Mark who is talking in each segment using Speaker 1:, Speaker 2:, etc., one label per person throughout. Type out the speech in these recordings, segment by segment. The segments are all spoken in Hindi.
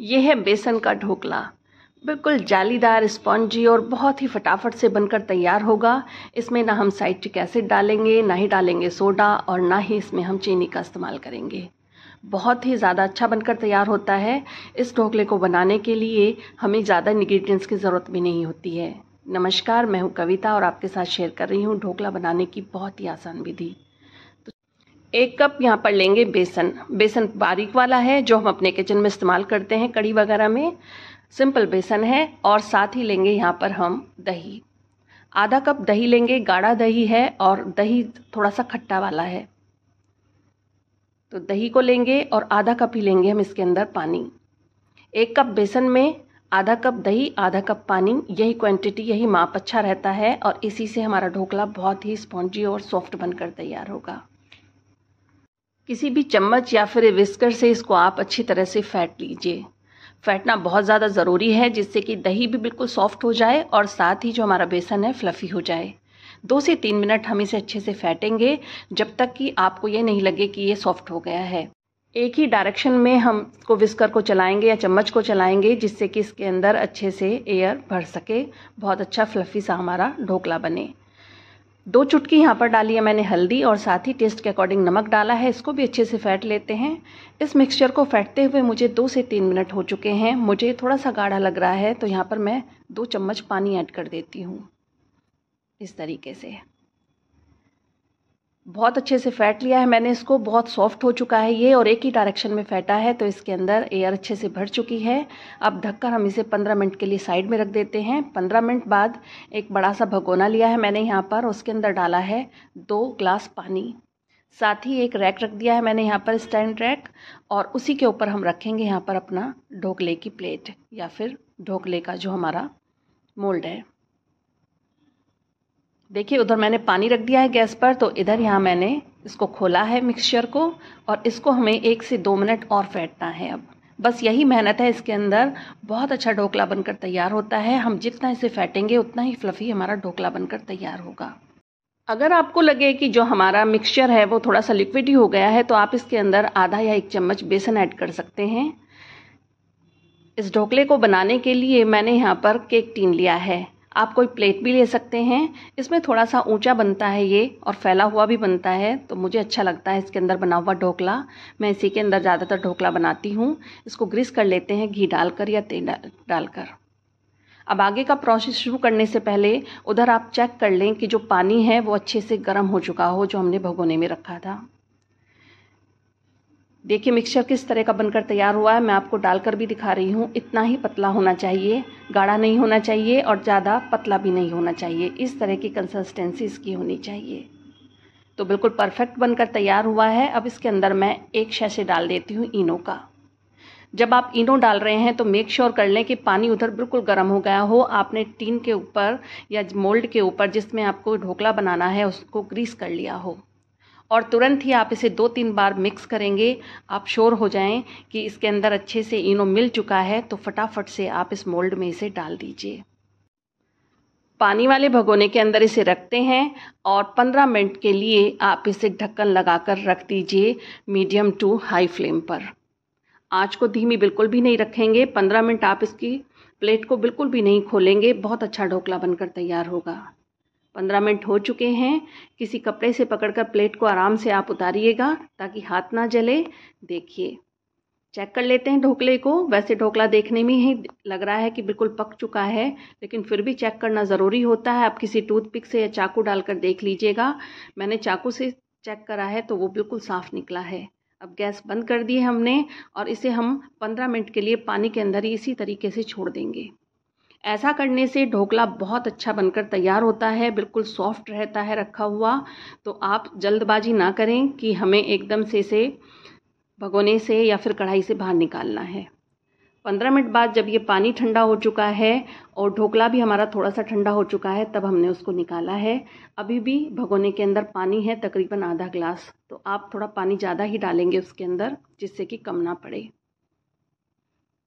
Speaker 1: यह है बेसन का ढोकला बिल्कुल जालीदार स्पॉन्जी और बहुत ही फटाफट से बनकर तैयार होगा इसमें ना हम साइट्रिक एसिड डालेंगे ना ही डालेंगे सोडा और ना ही इसमें हम चीनी का इस्तेमाल करेंगे बहुत ही ज़्यादा अच्छा बनकर तैयार होता है इस ढोकले को बनाने के लिए हमें ज़्यादा इन्ग्रीडियंट्स की ज़रूरत भी नहीं होती है नमस्कार मैं हूँ कविता और आपके साथ शेयर कर रही हूँ ढोकला बनाने की बहुत ही आसान विधि एक कप यहाँ पर लेंगे बेसन बेसन बारीक वाला है जो हम अपने किचन में इस्तेमाल करते हैं कड़ी वगैरह में सिंपल बेसन है और साथ ही लेंगे यहाँ पर हम दही आधा कप दही लेंगे गाढ़ा दही है और दही थोड़ा सा खट्टा वाला है तो दही को लेंगे और आधा कप ही लेंगे हम इसके अंदर पानी एक कप बेसन में आधा कप दही आधा कप पानी यही क्वांटिटी यही माप अच्छा रहता है और इसी से हमारा ढोकला बहुत ही स्पॉन्जी और सॉफ्ट बनकर तैयार होगा किसी भी चम्मच या फिर विस्कर से इसको आप अच्छी तरह से फैट लीजिए फैटना बहुत ज़्यादा ज़रूरी है जिससे कि दही भी बिल्कुल सॉफ्ट हो जाए और साथ ही जो हमारा बेसन है फ्लफ़ी हो जाए दो से तीन मिनट हम इसे अच्छे से फैटेंगे जब तक कि आपको ये नहीं लगे कि ये सॉफ्ट हो गया है एक ही डायरेक्शन में हम को विस्कर को चलाएंगे या चम्मच को चलाएंगे जिससे कि इसके अंदर अच्छे से एयर भर सके बहुत अच्छा फ्लफ़ी सा हमारा ढोकला बने दो चुटकी यहाँ पर डाली है मैंने हल्दी और साथ ही टेस्ट के अकॉर्डिंग नमक डाला है इसको भी अच्छे से फैट लेते हैं इस मिक्सचर को फैटते हुए मुझे दो से तीन मिनट हो चुके हैं मुझे थोड़ा सा गाढ़ा लग रहा है तो यहाँ पर मैं दो चम्मच पानी ऐड कर देती हूँ इस तरीके से बहुत अच्छे से फैट लिया है मैंने इसको बहुत सॉफ्ट हो चुका है ये और एक ही डायरेक्शन में फैटा है तो इसके अंदर एयर अच्छे से भर चुकी है अब ढककर हम इसे 15 मिनट के लिए साइड में रख देते हैं 15 मिनट बाद एक बड़ा सा भगोना लिया है मैंने यहाँ पर उसके अंदर डाला है दो ग्लास पानी साथ ही एक रैक रख दिया है मैंने यहाँ पर स्टैंड रैक और उसी के ऊपर हम रखेंगे यहाँ पर अपना ढोकले की प्लेट या फिर ढोकले का जो हमारा मोल्ड है देखिए उधर मैंने पानी रख दिया है गैस पर तो इधर यहाँ मैंने इसको खोला है मिक्सचर को और इसको हमें एक से दो मिनट और फेंटना है अब बस यही मेहनत है इसके अंदर बहुत अच्छा ढोकला बनकर तैयार होता है हम जितना इसे फेंटेंगे उतना ही फ्लफ़ी हमारा ढोकला बनकर तैयार होगा अगर आपको लगे कि जो हमारा मिक्सचर है वो थोड़ा सा लिक्विड ही हो गया है तो आप इसके अंदर आधा या एक चम्मच बेसन ऐड कर सकते हैं इस ढोकले को बनाने के लिए मैंने यहाँ पर केक टीन लिया है आप कोई प्लेट भी ले सकते हैं इसमें थोड़ा सा ऊंचा बनता है ये और फैला हुआ भी बनता है तो मुझे अच्छा लगता है इसके अंदर बना हुआ ढोकला मैं इसी के अंदर ज़्यादातर ढोकला बनाती हूँ इसको ग्रीस कर लेते हैं घी डालकर या तेल डालकर अब आगे का प्रोसेस शुरू करने से पहले उधर आप चेक कर लें कि जो पानी है वो अच्छे से गर्म हो चुका हो जो हमने भगोने में रखा था देखिए मिक्सचर किस तरह का बनकर तैयार हुआ है मैं आपको डालकर भी दिखा रही हूँ इतना ही पतला होना चाहिए गाढ़ा नहीं होना चाहिए और ज़्यादा पतला भी नहीं होना चाहिए इस तरह की कंसिस्टेंसी इसकी होनी चाहिए तो बिल्कुल परफेक्ट बनकर तैयार हुआ है अब इसके अंदर मैं एक शैसे डाल देती हूँ इनो का जब आप इनो डाल रहे हैं तो मेक श्योर कर लें कि पानी उधर बिल्कुल गर्म हो गया हो आपने टीन के ऊपर या मोल्ड के ऊपर जिसमें आपको ढोकला बनाना है उसको ग्रीस कर लिया हो और तुरंत ही आप इसे दो तीन बार मिक्स करेंगे आप श्योर हो जाएं कि इसके अंदर अच्छे से इनो मिल चुका है तो फटाफट से आप इस मोल्ड में इसे डाल दीजिए पानी वाले भगोने के अंदर इसे रखते हैं और 15 मिनट के लिए आप इसे ढक्कन लगाकर रख दीजिए मीडियम टू हाई फ्लेम पर आँच को धीमी बिल्कुल भी नहीं रखेंगे 15 मिनट आप इसकी प्लेट को बिल्कुल भी नहीं खोलेंगे बहुत अच्छा ढोकला बनकर तैयार होगा पंद्रह मिनट हो चुके हैं किसी कपड़े से पकड़कर प्लेट को आराम से आप उतारिएगा ताकि हाथ ना जले देखिए चेक कर लेते हैं ढोकले को वैसे ढोकला देखने में ही लग रहा है कि बिल्कुल पक चुका है लेकिन फिर भी चेक करना ज़रूरी होता है आप किसी टूथपिक से या चाकू डालकर देख लीजिएगा मैंने चाकू से चेक करा है तो वो बिल्कुल साफ़ निकला है अब गैस बंद कर दी है हमने और इसे हम 15 मिनट के लिए पानी के अंदर ही इसी तरीके से छोड़ देंगे ऐसा करने से ढोकला बहुत अच्छा बनकर तैयार होता है बिल्कुल सॉफ्ट रहता है रखा हुआ तो आप जल्दबाजी ना करें कि हमें एकदम से इसे भगोने से या फिर कढ़ाई से बाहर निकालना है पंद्रह मिनट बाद जब ये पानी ठंडा हो चुका है और ढोकला भी हमारा थोड़ा सा ठंडा हो चुका है तब हमने उसको निकाला है अभी भी भगोने के अंदर पानी है तकरीबन आधा ग्लास तो आप थोड़ा पानी ज़्यादा ही डालेंगे उसके अंदर जिससे कि कम ना पड़े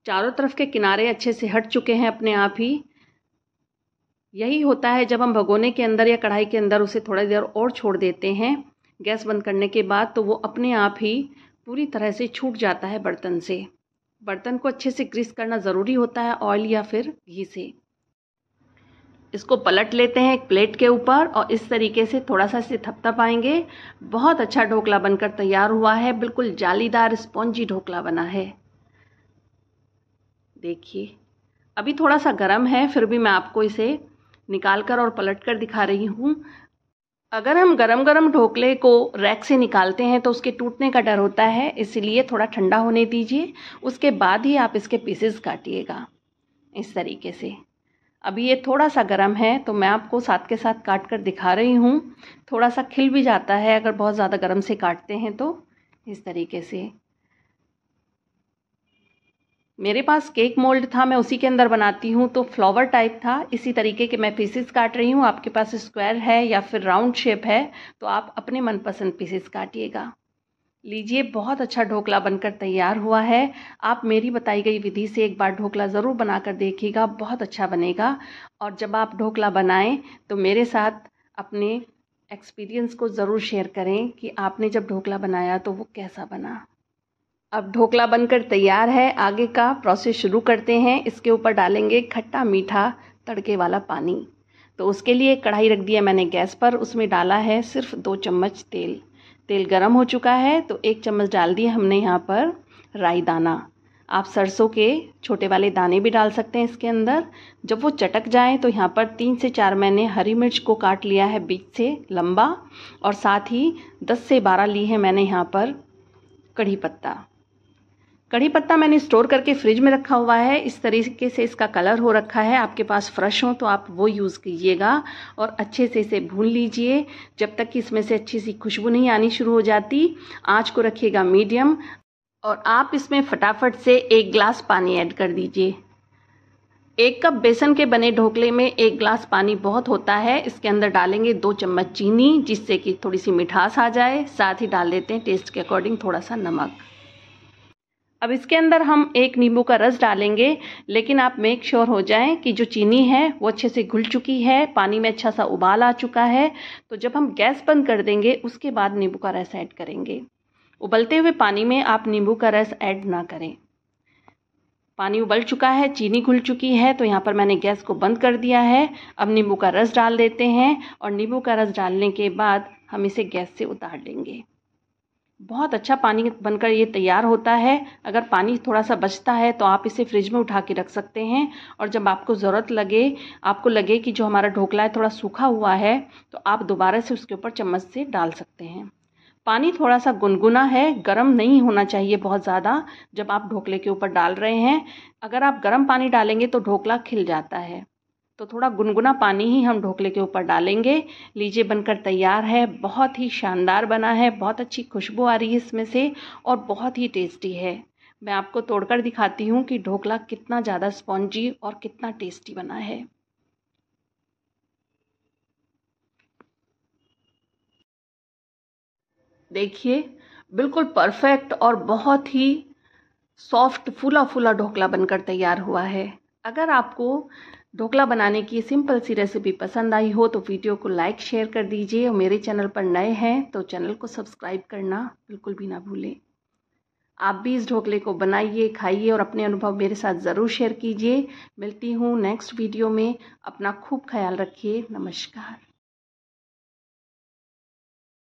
Speaker 1: चारों तरफ के किनारे अच्छे से हट चुके हैं अपने आप ही यही होता है जब हम भगोने के अंदर या कढ़ाई के अंदर उसे थोड़ी देर और छोड़ देते हैं गैस बंद करने के बाद तो वो अपने आप ही पूरी तरह से छूट जाता है बर्तन से बर्तन को अच्छे से ग्रीस करना ज़रूरी होता है ऑयल या फिर घी से इसको पलट लेते हैं एक प्लेट के ऊपर और इस तरीके से थोड़ा सा इसे थपथपाएंगे बहुत अच्छा ढोकला बनकर तैयार हुआ है बिल्कुल जालीदार स्पॉन्जी ढोकला बना है देखिए अभी थोड़ा सा गर्म है फिर भी मैं आपको इसे निकाल कर और पलट कर दिखा रही हूँ अगर हम गरम गरम ढोकले को रैक से निकालते हैं तो उसके टूटने का डर होता है इसलिए थोड़ा ठंडा होने दीजिए उसके बाद ही आप इसके पीसेस काटिएगा इस तरीके से अभी ये थोड़ा सा गर्म है तो मैं आपको साथ के साथ काट कर दिखा रही हूँ थोड़ा सा खिल भी जाता है अगर बहुत ज़्यादा गर्म से काटते हैं तो इस तरीके से मेरे पास केक मोल्ड था मैं उसी के अंदर बनाती हूँ तो फ्लावर टाइप था इसी तरीके के मैं पीसेस काट रही हूँ आपके पास स्क्वायर है या फिर राउंड शेप है तो आप अपने मनपसंद पीसेस काटिएगा लीजिए बहुत अच्छा ढोकला बनकर तैयार हुआ है आप मेरी बताई गई विधि से एक बार ढोकला ज़रूर बनाकर देखिएगा बहुत अच्छा बनेगा और जब आप ढोकला बनाएं तो मेरे साथ अपने एक्सपीरियंस को ज़रूर शेयर करें कि आपने जब ढोकला बनाया तो वो कैसा बना अब ढोकला बनकर तैयार है आगे का प्रोसेस शुरू करते हैं इसके ऊपर डालेंगे खट्टा मीठा तड़के वाला पानी तो उसके लिए कढ़ाई रख दिया मैंने गैस पर उसमें डाला है सिर्फ दो चम्मच तेल तेल गर्म हो चुका है तो एक चम्मच डाल दिया हमने यहाँ पर राई दाना आप सरसों के छोटे वाले दाने भी डाल सकते हैं इसके अंदर जब वो चटक जाए तो यहाँ पर तीन से चार मैंने हरी मिर्च को काट लिया है बीच से लंबा और साथ ही दस से बारह ली है मैंने यहाँ पर कढ़ी पत्ता कड़ी पत्ता मैंने स्टोर करके फ्रिज में रखा हुआ है इस तरीके से इसका कलर हो रखा है आपके पास फ्रेश हो तो आप वो यूज़ कीजिएगा और अच्छे से इसे भून लीजिए जब तक कि इसमें से अच्छी सी खुशबू नहीं आनी शुरू हो जाती आँच को रखिएगा मीडियम और आप इसमें फटाफट से एक ग्लास पानी ऐड कर दीजिए एक कप बेसन के बने ढोकले में एक ग्लास पानी बहुत होता है इसके अंदर डालेंगे दो चम्मच चीनी जिससे कि थोड़ी सी मिठास आ जाए साथ ही डाल देते हैं टेस्ट के अकॉर्डिंग थोड़ा सा नमक अब इसके अंदर हम एक नींबू का रस डालेंगे लेकिन आप मेक श्योर हो जाएं कि जो चीनी है वो अच्छे से घुल चुकी है पानी में अच्छा सा उबाल आ चुका है तो जब हम गैस बंद कर देंगे उसके बाद नींबू का रस ऐड करेंगे उबलते हुए पानी में आप नींबू का रस ऐड ना करें पानी उबल चुका है चीनी घुल चुकी है तो यहाँ पर मैंने गैस को बंद कर दिया है अब नींबू का रस डाल देते हैं और नींबू का रस डालने के बाद हम इसे गैस से उतार लेंगे बहुत अच्छा पानी बनकर ये तैयार होता है अगर पानी थोड़ा सा बचता है तो आप इसे फ्रिज में उठा के रख सकते हैं और जब आपको ज़रूरत लगे आपको लगे कि जो हमारा ढोकला है थोड़ा सूखा हुआ है तो आप दोबारा से उसके ऊपर चम्मच से डाल सकते हैं पानी थोड़ा सा गुनगुना है गर्म नहीं होना चाहिए बहुत ज़्यादा जब आप ढोकले के ऊपर डाल रहे हैं अगर आप गर्म पानी डालेंगे तो ढोकला खिल जाता है तो थोड़ा गुनगुना पानी ही हम ढोकले के ऊपर डालेंगे लीजिए बनकर तैयार है बहुत ही शानदार बना है बहुत अच्छी खुशबू आ रही है इसमें से और बहुत ही टेस्टी है मैं आपको तोड़कर दिखाती हूँ कि ढोकला कितना ज़्यादा स्पॉन्जी और कितना टेस्टी बना है देखिए बिल्कुल परफेक्ट और बहुत ही सॉफ्ट फूला फूला ढोकला बनकर तैयार हुआ है अगर आपको ढोकला बनाने की सिंपल सी रेसिपी पसंद आई हो तो वीडियो को लाइक शेयर कर दीजिए और मेरे चैनल पर नए हैं तो चैनल को सब्सक्राइब करना बिल्कुल भी ना भूलें आप भी इस ढोकले को बनाइए खाइए और अपने अनुभव मेरे साथ ज़रूर शेयर कीजिए मिलती हूँ नेक्स्ट वीडियो में अपना खूब ख्याल रखिए नमस्कार